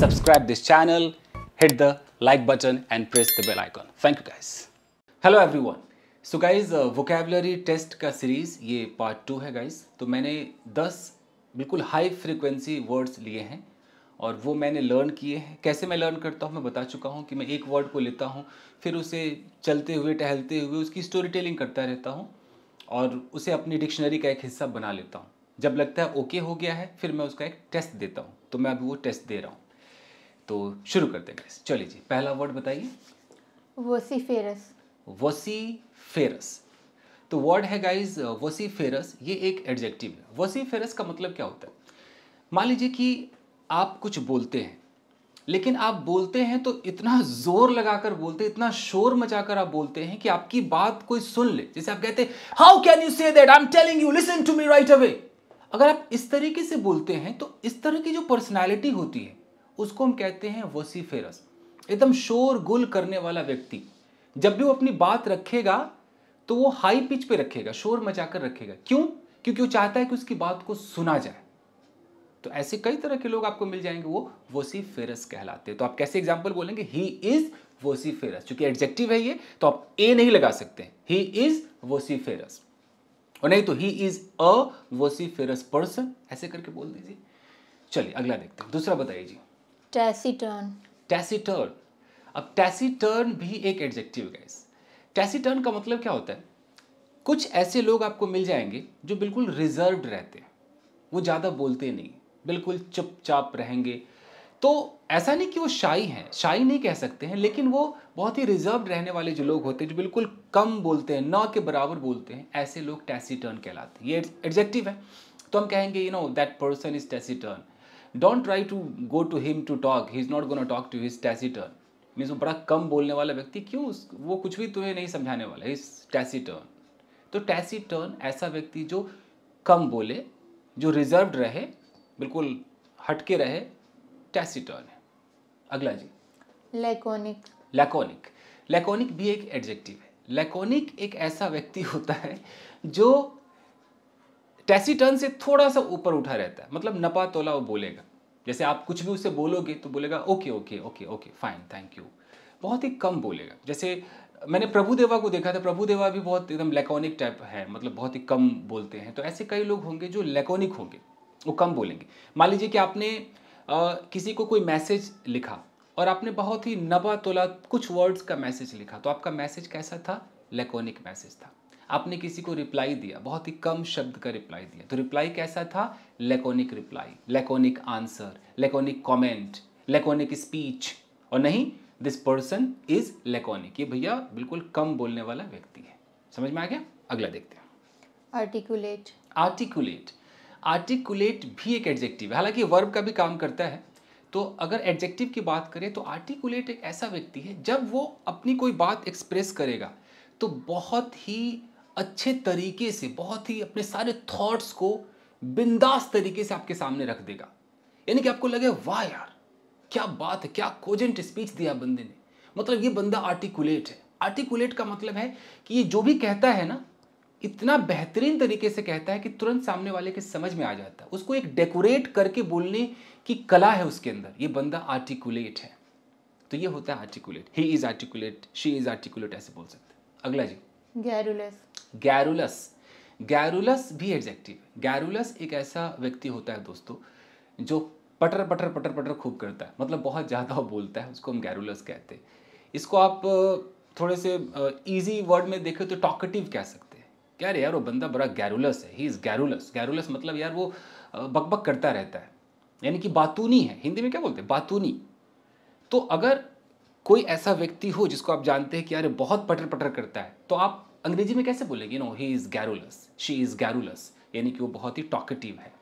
subscribe this channel, hit the like button and press the bell icon. Thank you guys. Hello everyone. So guys vocabulary test का series ये part two है guys तो मैंने दस बिल्कुल high frequency words लिए हैं और वो मैंने लर्न किए हैं कैसे मैं लर्न करता हूँ मैं बता चुका हूँ कि मैं एक वर्ड को लेता हूँ फिर उसे चलते हुए टहलते हुए उसकी स्टोरी टेलिंग करता रहता हूँ और उसे अपनी डिक्शनरी का एक हिस्सा बना लेता हूँ जब लगता है ओके हो गया है फिर मैं उसका एक टेस्ट देता हूँ तो मैं अभी वो टेस्ट दे रहा हूँ तो शुरू करते हैं चलिए जी पहला वर्ड बताइए वोसीफेरस वोसीफेरस तो वर्ड है गाइज वोसीफेरस ये एक एडजेक्टिव है वोसीफेरस का मतलब क्या होता है मान लीजिए कि आप कुछ बोलते हैं लेकिन आप बोलते हैं तो इतना जोर लगाकर बोलते हैं इतना शोर मचाकर आप बोलते हैं कि आपकी बात कोई सुन ले जैसे आप कहते हैं how can you say that I am telling you listen to me right away अगर आप इस तरीके से बोलते हैं तो इस तरह की जो पर्सनैलिटी होती है उसको हम कहते हैं वसीफेरस एकदम शोर गुल करने वाला व्यक्ति जब भी वो अपनी बात रखेगा तो वो हाई पिच पे रखेगा शोर मचाकर रखेगा क्यों क्योंकि वो चाहता है कि उसकी बात को सुना जाए तो ऐसे कई तरह के लोग आपको मिल जाएंगे वो फेरस कहलाते हैं तो आप कैसे एग्जाम्पल बोलेंगे ही इज वोसीफेरस चूंकि एडजेक्टिव है ये तो आप ए नहीं लगा सकते ही इज वोसीफेरस और नहीं तो ही इज अ वोसीफेरस पर्सन ऐसे करके बोल दीजिए चलिए अगला देखते हैं दूसरा बताइए जी टैसीटर्न टैसीटर्न अब टैसीटर्न भी एक एडजेक्टिव गैस टैसीटर्न का मतलब क्या होता है कुछ ऐसे लोग आपको मिल जाएंगे जो बिल्कुल रिजर्व रहते हैं वो ज़्यादा बोलते नहीं बिल्कुल चुपचाप रहेंगे तो ऐसा नहीं कि वो शाई हैं शाई नहीं कह सकते हैं लेकिन वो बहुत ही रिजर्व रहने वाले जो लोग होते हैं जो बिल्कुल कम बोलते हैं ना के बराबर बोलते हैं ऐसे लोग टैसी टर्न कहलाते हैं ये एडजेक्टिव है तो हम कहेंगे you know that person is taciturn don't try to go to him to talk he is not gonna talk to his taciturn means वो बड़ा कम बोलने वाला व्यक्ति क्यों वो कुछ भी तुम्हें नहीं समझाने वाला टैसी टैसीटर्न तो टैसीटर्न ऐसा व्यक्ति जो कम बोले जो रिजर्व रहे बिल्कुल हटके रहे टैसीटर्न है अगला जी लेकोनिक लेकोनिक लेकोनिक भी एक एडजेक्टिव है लेकोनिक एक ऐसा व्यक्ति होता है जो टर्न से थोड़ा सा ऊपर उठा रहता है मतलब नपा तोला वो बोलेगा जैसे आप कुछ भी उससे बोलोगे तो बोलेगा okay okay okay okay fine thank you बहुत ही कम बोलेगा जैसे मैंने प्रभु देवा को देखा था प्रभु देवा भी बहुत एकदम लेकोनिक टाइप है मतलब बहुत ही कम बोलते हैं तो ऐसे कई लोग होंगे जो लेकोनिक होंगे वो कम बोलेंगे मान लीजिए कि आपने आ, किसी को कोई मैसेज लिखा और आपने बहुत ही नबा तोला कुछ वर्ड्स का मैसेज लिखा तो आपका मैसेज कैसा था लेकोनिक मैसेज था आपने किसी को रिप्लाई दिया बहुत ही कम शब्द का रिप्लाई दिया तो रिप्लाई कैसा था laconic reply laconic answer laconic comment laconic speech और नहीं दिस पर्सन इज लेकोनिक ये भैया बिल्कुल कम बोलने वाला व्यक्ति है समझ में आ गया अगला देखते हैं आर्टिकुलेट आर्टिकुलेट आर्टिकुलेट भी एक एडजेक्टिव है हालांकि वर्ब का भी काम करता है तो अगर एडजेक्टिव की बात करें तो आर्टिकुलेट एक ऐसा व्यक्ति है जब वो अपनी कोई बात एक्सप्रेस करेगा तो बहुत ही अच्छे तरीके से बहुत ही अपने सारे थॉट्स को बिंदास तरीके से आपके सामने रख देगा यानी कि आपको लगे वाह यार क्या बात है क्या कोजेंट स्पीच दिया बंदे ने मतलब ये बंदा आर्टिकुलेट है आर्टिकुलेट का मतलब है कि ये जो भी कहता है ना इतना बेहतरीन तरीके से कहता है कि तुरंत सामने वाले के समझ में आ जाता है उसको एक डेकोरेट करके बोलने की कला है उसके अंदर ये बंदा आर्टिकुलेट है तो ये होता है articulate he is articulate she is articulate ऐसे बोल सकते अगला जी गैरुलेस गैरुलस गैरुलस भी एडजेक्टिव गैरुलस एक ऐसा व्यक्ति होता है दोस्तों जो पटर पटर पटर पटर खूब करता है मतलब बहुत ज़्यादा बोलता है उसको हम गैरुलस कहते हैं इसको आप थोड़े से ईजी वर्ड में देखें तो टॉकटिव कह सकते हैं क्या रे यार वो बंदा बड़ा गैरुलस है ही इज़ गैरुलस गैरुलस मतलब यार वो बकबक करता रहता है यानी कि बातूनी है हिंदी में क्या बोलते हैं बातूनी तो अगर कोई ऐसा व्यक्ति हो जिसको आप जानते हैं कि यार बहुत पटर पटर करता है तो आप अंग्रेजी में कैसे बोलेगी no he is garrulous she is garrulous यानी कि वो बहुत ही टॉकेटिव है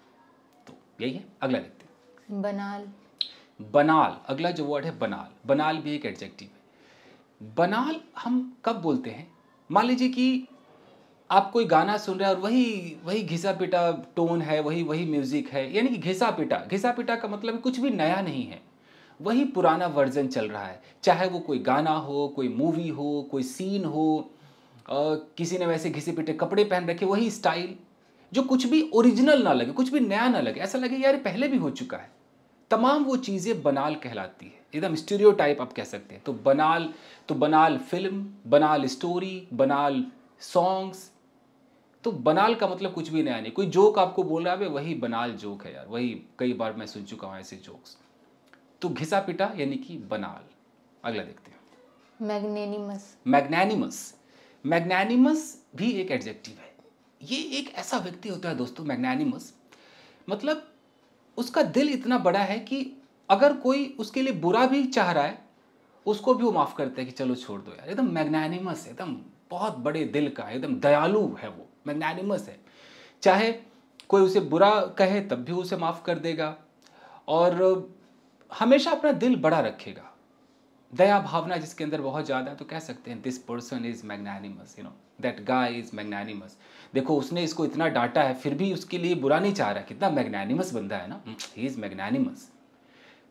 तो यही है अगला देखते हैं बनाल बनाल अगला जो वर्ड है बनाल बनाल भी एक एडजेक्टिव है बनाल हम कब बोलते हैं मान लीजिए कि आप कोई गाना सुन रहे हैं और वही वही घिसा पिटा टोन है वही वही म्यूज़िक है यानी कि घिसा पिटा घिसा पिटा का मतलब कुछ भी नया नहीं है वही पुराना वर्जन चल रहा है चाहे वो कोई गाना हो कोई मूवी हो कोई सीन हो किसी ने वैसे घिसे पिटे कपड़े पहन रखे वही स्टाइल जो कुछ भी ओरिजिनल ना लगे कुछ भी नया ना लगे ऐसा लगे यार पहले भी हो चुका है तमाम वो चीज़ें बनाल कहलाती है एकदम स्टीरियो टाइप आप कह सकते हैं तो बनाल तो बनाल फिल्म बनाल स्टोरी बनाल सॉन्ग्स तो बनाल का मतलब कुछ भी नया नहीं कोई जोक आपको बोल रहा है वही बनाल जोक है यार वही कई बार मैं सुन चुका हूँ ऐसे जोक्स तो घिसा पिटा यानी कि बनाल अगला देखते हैं मैग्नेनिमस मैग्नेनिमस मैग्नानिमस भी एक एडजेक्टिव है ये एक ऐसा व्यक्ति होता है दोस्तों मैग्नानिमस मतलब उसका दिल इतना बड़ा है कि अगर कोई उसके लिए बुरा भी चाह रहा है उसको भी वो माफ़ करता है कि चलो छोड़ दो यार एकदम मैग्नानिमस एकदम बहुत बड़े दिल का एकदम दयालु है वो मैग्नानिमस है चाहे कोई उसे बुरा कहे तब भी उसे माफ़ कर देगा और हमेशा अपना दिल बड़ा रखेगा दया भावना जिसके अंदर बहुत ज़्यादा है तो कह सकते हैं this person is magnanimous you know that guy is magnanimous देखो उसने इसको इतना डांटा है फिर भी उसके लिए बुरा नहीं चाह रहा कितना मैग्नानिमस बंदा है ना ही इज़ मैग्नानिमस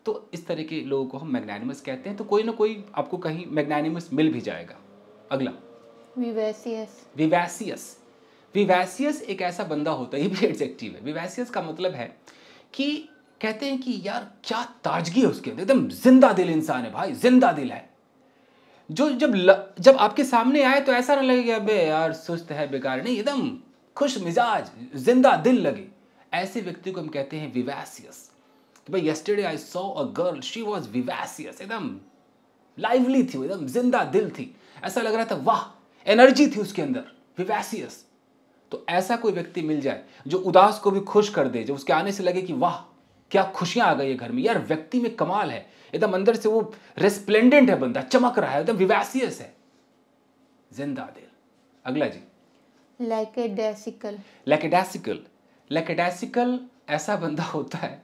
तो इस तरह के लोगों को हम मैग्नानिमस कहते हैं तो कोई ना कोई आपको कहीं मैग्नानिमस मिल भी जाएगा अगला विवैसियस विवैसियस विवैसियस एक ऐसा बंदा होता है ये भी एडजेक्टिव है विवैसियस का मतलब है कि कहते हैं कि यार क्या ताजगी है उसके अंदर एकदम जिंदा दिल इंसान है भाई जिंदा दिल है जो जब ल, जब आपके सामने आए तो ऐसा ना लगे कि अबे यार सुस्त है बेकार नहीं एकदम खुश मिजाज जिंदा दिल लगे ऐसे व्यक्ति को हम कहते हैं विवैसियस कि तो भाई yesterday I saw a girl she was vivacious एकदम लाइवली थी एकदम जिंदा दिल थी ऐसा लग रहा था वाह एनर्जी थी उसके अंदर विवैसियस तो ऐसा कोई व्यक्ति मिल जाए जो उदास को भी खुश कर दे जो उसके आने से लगे कि वाह क्या खुशियां आ गई है घर में यार व्यक्ति में कमाल है एकदम अंदर से वो रेस्प्लेंडेंट है बंदा चमक रहा है एकदम विवासियस है जिंदा दिल अगला जी लैकेडेसिकल लैकेडेसिकल लैकेडेसिकल ऐसा बंदा होता है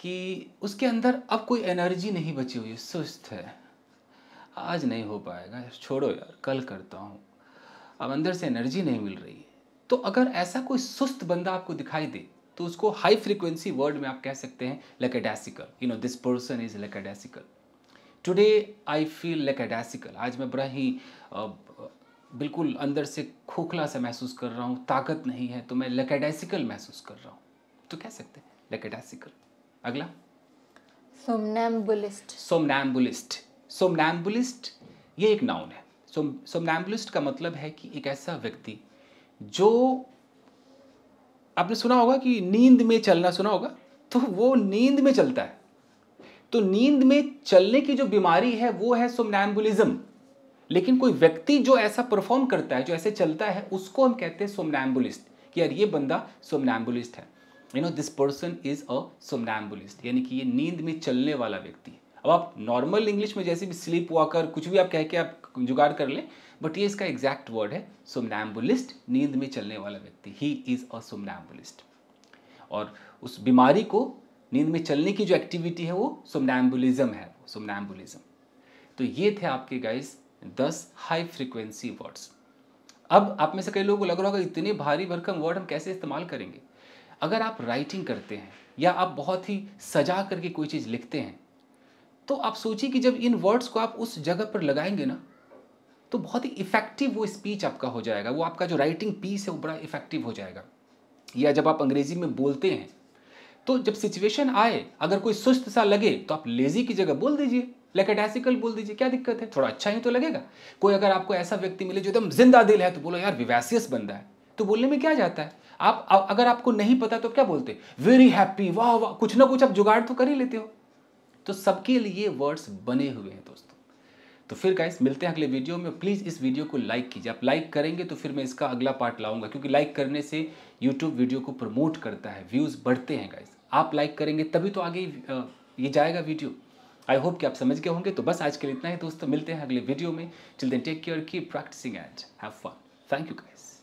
कि उसके अंदर अब कोई एनर्जी नहीं बची हुई सुस्त है आज नहीं हो पाएगा छोड़ो यार कल करता हूँ अब अंदर से एनर्जी नहीं मिल रही है तो अगर ऐसा कोई सुस्त बंदा आपको दिखाई दे तो उसको हाई फ्रिक्वेंसी वर्ड में आप कह सकते हैं lackadaisical you know this person is lackadaisical today I feel lackadaisical आज मैं बड़ा ही बिल्कुल अंदर से खोखला सा महसूस कर रहा हूँ ताकत नहीं है तो मैं लेकेडेसिकल महसूस कर रहा हूँ तो कह सकते हैं लेकेडेसिकल अगला सोमनैम्बुलिस्ट सोमनैम्बुलिस्ट सोमनैम्बुलिस्ट ये एक नाउन है सोम सोमनैम्बुलिस्ट का मतलब है कि एक ऐसा व्यक्ति जो आपने सुना होगा कि नींद में चलना सुना होगा तो वो नींद में चलता है तो नींद में चलने की जो बीमारी है वो है सोमनैम्बुलिज्म लेकिन कोई व्यक्ति जो ऐसा परफॉर्म करता है जो ऐसे चलता है उसको हम कहते हैं सोमनैम्बुलिस्ट कि यार ये बंदा सोमनैम्बुलिस्ट है you know this person is a somnambulist यानी कि ये नींद में चलने वाला व्यक्ति अब आप नॉर्मल इंग्लिश में जैसे भी स्लीप वॉकर कुछ भी आप कह के आप जुगाड़ कर लें बट ये इसका एग्जैक्ट वर्ड है सुमनैम्बुलिस्ट नींद में चलने वाला व्यक्ति ही इज़ अ सोमनाम्बुलिस्ट और उस बीमारी को नींद में चलने की जो एक्टिविटी है वो सुमनैम्बुलिज्म है सुमनैम्बुलिज्म तो ये थे आपके गाइस दस हाई फ्रिक्वेंसी वर्ड्स अब आप में से कई लोगों को लग रहा होगा इतने भारी भरकम वर्ड हम कैसे इस्तेमाल करेंगे अगर आप राइटिंग करते हैं या आप बहुत ही सजा करके कोई चीज़ लिखते हैं तो आप सोचिए कि जब इन वर्ड्स को आप उस जगह पर लगाएंगे ना तो बहुत ही इफेक्टिव वो स्पीच आपका हो जाएगा वो आपका जो राइटिंग पीस है वो बड़ा इफेक्टिव हो जाएगा या जब आप अंग्रेजी में बोलते हैं तो जब सिचुएशन आए अगर कोई सुस्त सा लगे तो आप लेजी की जगह बोल दीजिए लेकेडेसिकल बोल दीजिए क्या दिक्कत है थोड़ा अच्छा ही तो लगेगा कोई अगर आपको ऐसा व्यक्ति मिले जो एकदम जिंदा दिल है तो बोलो यार विवैसियस बंदा है तो बोलने में क्या जाता है आप अगर आपको नहीं पता तो क्या बोलते वेरी हैप्पी वाह वाह कुछ ना कुछ आप जुगाड़ तो कर ही लेते हो तो सबके लिए वर्ड्स बने हुए हैं दोस्तों तो फिर गाइस मिलते हैं अगले वीडियो में प्लीज़ इस वीडियो को लाइक कीजिए आप लाइक करेंगे तो फिर मैं इसका अगला पार्ट लाऊंगा क्योंकि लाइक करने से यूट्यूब वीडियो को प्रमोट करता है व्यूज़ बढ़ते हैं गाइस आप लाइक करेंगे तभी तो आगे ये जाएगा वीडियो आई होप कि आप समझ गए होंगे तो बस आज के लिए इतना ही दोस्तों मिलते हैं अगले वीडियो में चिल्दन टेक केयर की practicing and have fun thank you guys